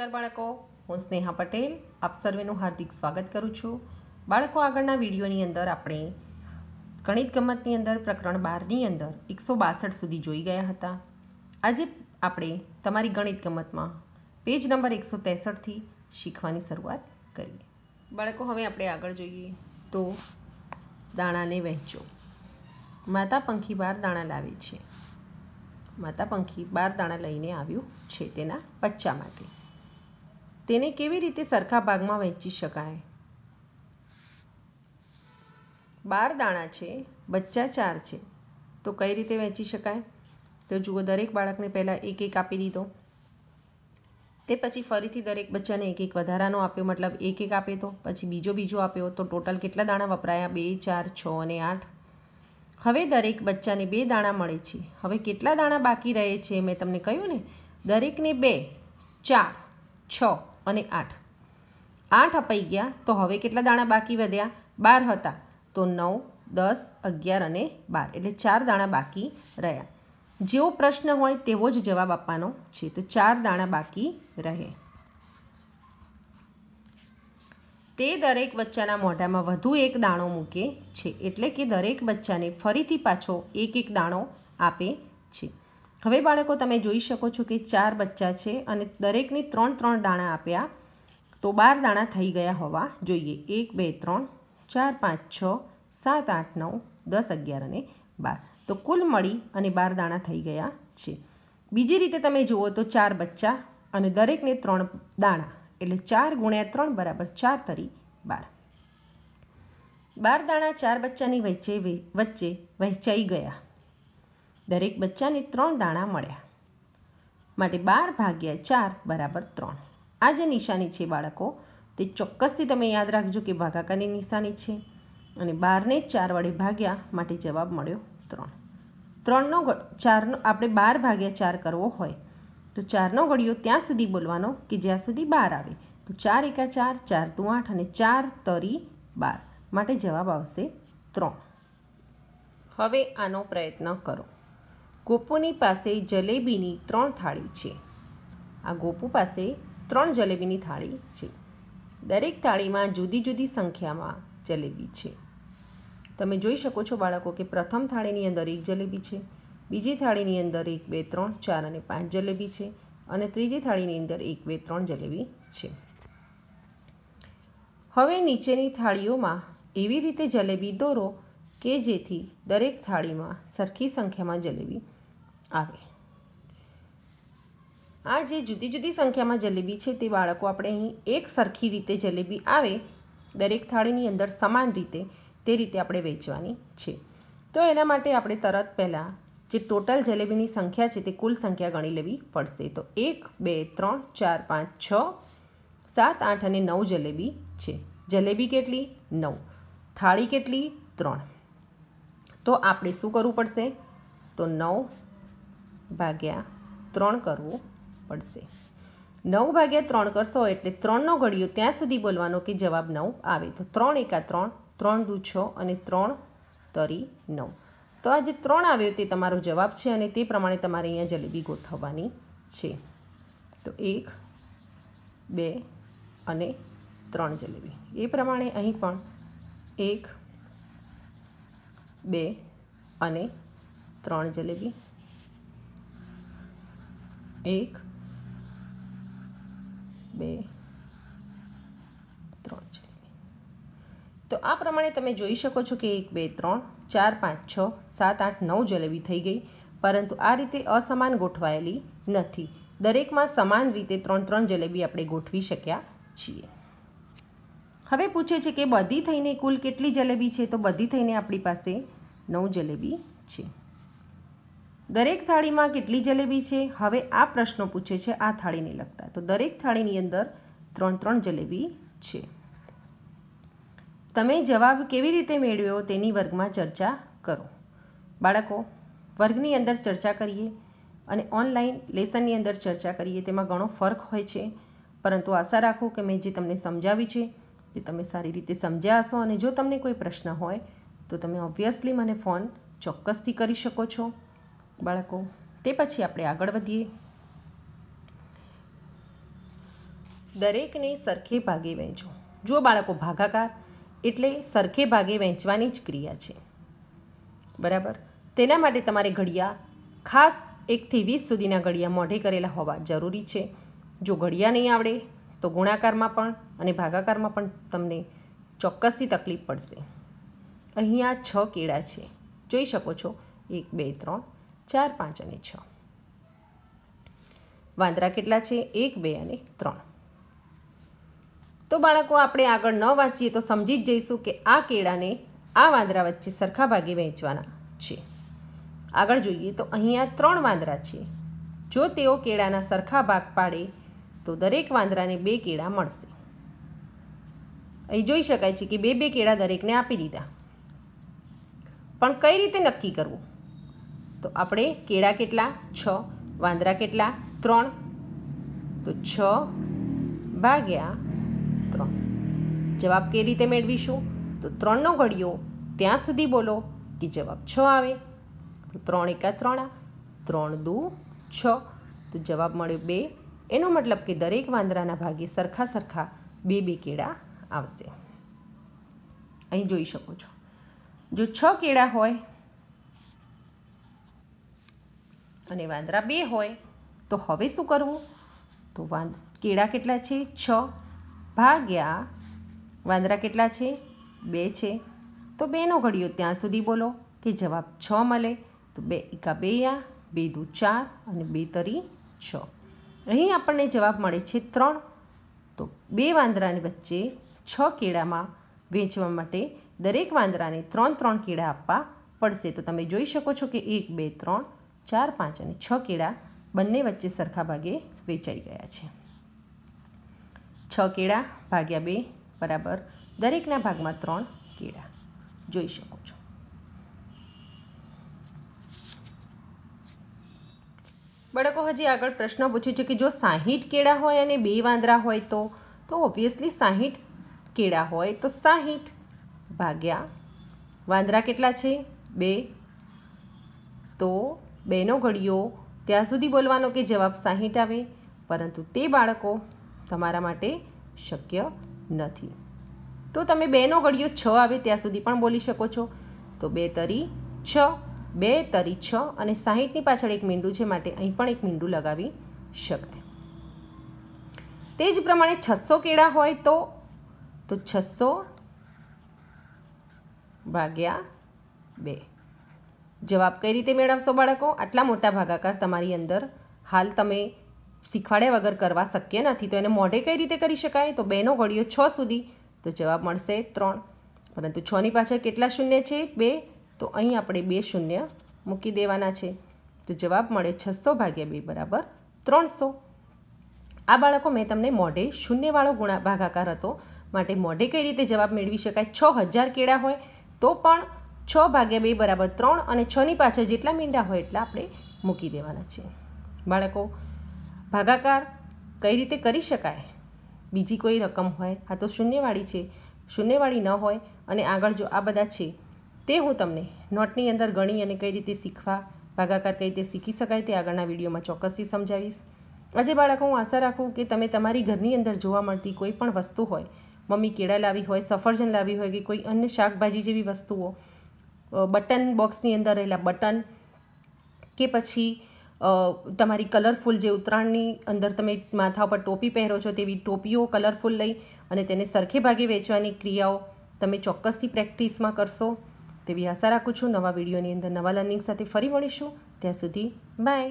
નમસ્કાર બાળકો હું સ્નેહા પટેલ આપ સર્વેનું હાર્દિક સ્વાગત કરું છું બાળકો આગળના વિડીયોની અંદર આપણે ગણિત ગમતની અંદર પ્રકરણ બારની અંદર એકસો બાસઠ સુધી જોઈ ગયા હતા આજે આપણે તમારી ગણિત ગમતમાં પેજ નંબર એકસો ત્રેસઠથી શીખવાની શરૂઆત કરીએ બાળકો હવે આપણે આગળ જોઈએ તો દાણાને વહેંચો માતા પંખી બાર દાણા લાવે છે માતા પંખી બાર દાણા લઈને આવ્યું છે તેના બચ્ચા માટે તેને કેવી રીતે સરખા ભાગમાં વહેંચી શકાય બાર દાણા છે બચ્ચા ચાર છે તો કઈ રીતે વહેંચી શકાય તો જુઓ દરેક બાળકને પહેલાં એક એક આપી દીધો તે પછી ફરીથી દરેક બચ્ચાને એક એક વધારાનો આપ્યો મતલબ એક એક આપે તો પછી બીજો બીજો આપ્યો તો ટોટલ કેટલા દાણા વપરાયા બે ચાર છ અને આઠ હવે દરેક બચ્ચાને બે દાણા મળે છે હવે કેટલા દાણા બાકી રહે છે મેં તમને કહ્યું ને દરેકને બે ચાર છ અને આઠ આઠ અપાઈ ગયા તો હવે કેટલા દાણા બાકી વધ્યા બાર હતા તો નવ દસ અગિયાર અને બાર એટલે ચાર દાણા બાકી રહ્યા જેવો પ્રશ્ન હોય તેવો જ જવાબ આપવાનો છે તો ચાર દાણા બાકી રહે તે દરેક બચ્ચાના મોઢામાં વધુ એક દાણો મૂકે છે એટલે કે દરેક બચ્ચાને ફરીથી પાછો એક એક દાણો આપે છે હવે બાળકો તમે જોઈ શકો છો કે ચાર બચ્ચા છે અને દરેકને ત્રણ ત્રણ દાણા આપ્યા તો બાર દાણા થઈ ગયા હોવા જોઈએ એક બે ત્રણ ચાર પાંચ છ સાત આઠ નવ દસ અગિયાર અને બાર તો કુલ મળી અને બાર દાણા થઈ ગયા છે બીજી રીતે તમે જુઓ તો ચાર બચ્ચા અને દરેકને ત્રણ દાણા એટલે ચાર ગુણ્યા ત્રણ બરાબર ચાર તરી બાર બાર દાણા ચાર બચ્ચાની વચ્ચે વચ્ચે વહેંચાઈ ગયા દરેક બચ્ચાને ત્રણ દાણા મળ્યા માટે બાર ભાગ્યા ચાર બરાબર ત્રણ આ જે નિશાની છે બાળકો તે ચોક્કસથી તમે યાદ રાખજો કે ભાગાકારની નિશાની છે અને બારને ચાર વડે ભાગ્યા માટે જવાબ મળ્યો ત્રણ ત્રણનો ચારનો આપણે બાર ભાગ્યા ચાર કરવો હોય તો ચારનો ઘડીઓ ત્યાં સુધી બોલવાનો કે જ્યાં સુધી બાર આવે તો ચાર એકા ચાર ચાર દુ આઠ અને ચાર તરી બાર માટે જવાબ આવશે ત્રણ હવે આનો પ્રયત્ન કરો ગોપુની પાસે જલેબીની ત્રણ થાળી છે આ ગોપુ પાસે ત્રણ જલેબીની થાળી છે દરેક થાળીમાં જુદી જુદી સંખ્યામાં જલેબી છે તમે જોઈ શકો છો બાળકો કે પ્રથમ થાળીની અંદર એક જલેબી છે બીજી થાળીની અંદર એક બે ત્રણ ચાર અને પાંચ જલેબી છે અને ત્રીજી થાળીની અંદર એક બે ત્રણ જલેબી છે હવે નીચેની થાળીઓમાં એવી રીતે જલેબી દોરો કે જેથી દરેક થાળીમાં સરખી સંખ્યામાં જલેબી આવે આ જે જુદી જુદી સંખ્યામાં જલેબી છે તે બાળકો આપણે અહીં એક સરખી રીતે જલેબી આવે દરેક થાળીની અંદર સમાન રીતે તે રીતે આપણે વેચવાની છે તો એના માટે આપણે તરત પહેલાં જે ટોટલ જલેબીની સંખ્યા છે તે કુલ સંખ્યા ગણી લેવી પડશે તો એક બે ત્રણ ચાર પાંચ છ સાત આઠ અને નવ જલેબી છે જલેબી કેટલી નવ થાળી કેટલી ત્રણ તો આપણે શું કરવું પડશે તો નવ ભાગ્યા ત્રણ કરવું પડશે નવ ભાગ્યા ત્રણ કરશો એટલે ત્રણનો ઘડિયો ત્યાં સુધી બોલવાનો કે જવાબ નવ આવે તો ત્રણ એકા ત્રણ ત્રણ દુ છ અને ત્રણ તરી નવ તો આ જે ત્રણ આવ્યો તે તમારો જવાબ છે અને તે પ્રમાણે તમારે અહીંયા જલેબી ગોઠવવાની છે તો એક બે અને ત્રણ જલેબી એ પ્રમાણે અહીં પણ એક બે અને ત્રણ જલેબી એક બે ત્રણ જલેબી તો આ પ્રમાણે તમે જોઈ શકો છો કે એક બે ત્રણ ચાર પાંચ છ સાત આઠ નવ જલેબી થઈ ગઈ પરંતુ આ રીતે અસમાન ગોઠવાયેલી નથી દરેકમાં સમાન રીતે ત્રણ ત્રણ જલેબી આપણે ગોઠવી શક્યા છીએ હવે પૂછે છે કે બધી થઈને કુલ કેટલી જલેબી છે તો બધી થઈને આપણી પાસે નવ જલેબી છે દરેક થાળીમાં કેટલી જલેબી છે હવે આ પ્રશ્નો પૂછે છે આ થાળીને લગતા તો દરેક થાળીની અંદર ત્રણ ત્રણ જલેબી છે તમે જવાબ કેવી રીતે મેળવ્યો તેની વર્ગમાં ચર્ચા કરો બાળકો વર્ગની અંદર ચર્ચા કરીએ અને ઓનલાઈન લેસનની અંદર ચર્ચા કરીએ તેમાં ઘણો ફરક હોય છે પરંતુ આશા રાખો કે મેં જે તમને સમજાવી છે તે તમે સારી રીતે સમજ્યા હશો અને જો તમને કોઈ પ્રશ્ન હોય તો તમે ઓબ્વિયસલી મને ફોન ચોક્કસથી કરી શકો છો બાળકો તે પછી આપણે આગળ વધીએ દરેકને સરખે ભાગે વહેંચો જો બાળકો ભાગાકાર એટલે સરખે ભાગે વહેંચવાની જ ક્રિયા છે બરાબર તેના માટે તમારે ઘડિયા ખાસ એકથી વીસ સુધીના ઘડિયા મોઢે કરેલા હોવા જરૂરી છે જો ઘડિયા નહીં આવડે તો ગુણાકારમાં પણ અને ભાગાકારમાં પણ તમને ચોક્કસથી તકલીફ પડશે અહીંયા છ કેળા છે જોઈ શકો છો એક બે ત્રણ ચાર પાંચ અને છ વાંદરા કેટલા છે એક બે અને ત્રણ તો બાળકો આપણે આગળ ન વાંચીએ તો સમજી જ જઈશું કે આ કેળાને આ વાંદરા વચ્ચે સરખા ભાગે વહેંચવાના છે આગળ જોઈએ તો અહીંયા ત્રણ વાંદરા છે જો તેઓ કેળાના સરખા ભાગ પાડે તો દરેક વાંદરાને બે કેળા મળશે અહીં જોઈ શકાય છે કે બે બે કેળા દરેકને આપી દીધા પણ કઈ રીતે નક્કી કરવું તો આપણે કેળા કેટલા છ વાંદરા કેટલા ત્રણ તો છ ભાગ્યા ત્રણ જવાબ કઈ રીતે મેળવીશું તો ત્રણનો ઘડિયો ત્યાં સુધી બોલો કે જવાબ છ આવે તો ત્રણ એકા ત્રણા ત્રણ દુ છ તો જવાબ મળ્યો બે એનો મતલબ કે દરેક વાંદરાના ભાગે સરખા સરખા બે બે કેળા આવશે અહીં જોઈ શકો છો જો છ કેળા હોય અને વાંદરા બે હોય તો હવે શું કરવું તો વાંદ કેળા કેટલા છે છ ભાગ્યા વાંદરા કેટલા છે બે છે તો બેનો ઘડિયો ત્યાં સુધી બોલો કે જવાબ છ મળે તો બે એકા બે બે દુ ચાર અને બે તરી છ અહીં આપણને જવાબ મળે છે ત્રણ તો બે વાંદરાની વચ્ચે છ કેળામાં વેચવા માટે દરેક વાંદરાને ત્રણ ત્રણ કેળા આપવા પડશે તો તમે જોઈ શકો છો કે એક બે ત્રણ ચાર પાંચ અને છ કેળા બંને વચ્ચે સરખા ભાગે વેચાઈ ગયા છે છ કેળા ભાગ્યા બે બરાબર દરેકના ભાગમાં ત્રણ કેળા જોઈ શકો છો બાળકો હજી આગળ પ્રશ્ન પૂછ્યું છે કે જો સાહીઠ કેળા હોય અને બે વાંદરા હોય તો તો ઓબ્વિયસલી સાહીઠ કેળા હોય તો સાહીઠ ભાગ્યા વાંદરા કેટલા છે બે તો બેનો ઘડિયો ત્યાં સુધી બોલવાનો કે જવાબ સાહીઠ આવે પરંતુ તે બાળકો તમારા માટે શક્ય નથી તો તમે બેનો ઘડીઓ છ આવે ત્યાં સુધી પણ બોલી શકો છો તો બે તરી છ બે તરી છ અને સાહીઠની પાછળ એક મીંડું છે માટે અહીં પણ એક મીંડું લગાવી શકાય તે જ પ્રમાણે છસો કેળા હોય તો તો છસો ભાગ્યા બે જવાબ કઈ રીતે મેળવશો બાળકો આટલા મોટા ભાગાકાર તમારી અંદર હાલ તમે શીખવાડ્યા વગર કરવા શક્ય નથી તો એને મોઢે કઈ રીતે કરી શકાય તો બેનો ઘડીઓ છ સુધી તો જવાબ મળશે ત્રણ પરંતુ છની પાછળ કેટલા શૂન્ય છે બે તો અહીં આપણે બે શૂન્ય મૂકી દેવાના છે તો જવાબ મળે છસો ભાગ્યા બે બરાબર ત્રણસો આ બાળકો મેં તમને મોઢે શૂન્યવાળો ગુણા ભાગાકાર હતો માટે મોઢે કઈ રીતે જવાબ મેળવી શકાય છ હજાર કેળા હોય તો પણ છ ભાગ્યા બે બરાબર ત્રણ અને છની પાછળ જેટલા મીંડા હોય એટલા આપણે મૂકી દેવાના છે બાળકો ભાગાકાર કઈ રીતે કરી શકાય બીજી કોઈ રકમ હોય આ તો શૂન્યવાળી છે શૂન્યવાળી ન હોય અને આગળ જો આ બધા છે તે હું તમને નોટની અંદર ગણી અને કઈ રીતે શીખવા ભાગાકાર કઈ રીતે શીખી શકાય તે આગળના વિડીયોમાં ચોક્કસથી સમજાવીશ આજે બાળકો હું આશા રાખું કે તમે તમારી ઘરની અંદર જોવા મળતી કોઈ પણ વસ્તુ હોય મમ્મી કેળા લાવી હોય સફરજન લાવી હોય કે કોઈ અન્ય શાકભાજી જેવી વસ્તુઓ બટન બોક્સની અંદર રહેલા બટન કે પછી તમારી કલરફુલ જે ઉત્તરાયણની અંદર તમે માથા પર ટોપી પહેરો છો તેવી ટોપીઓ કલરફુલ લઈ અને તેને સરખે ભાગે વેચવાની ક્રિયાઓ તમે ચોક્કસથી પ્રેક્ટિસમાં કરશો તેવી આશા રાખું છું નવા વિડીયોની અંદર નવા લર્નિંગ સાથે ફરી મળીશું ત્યાં સુધી બાય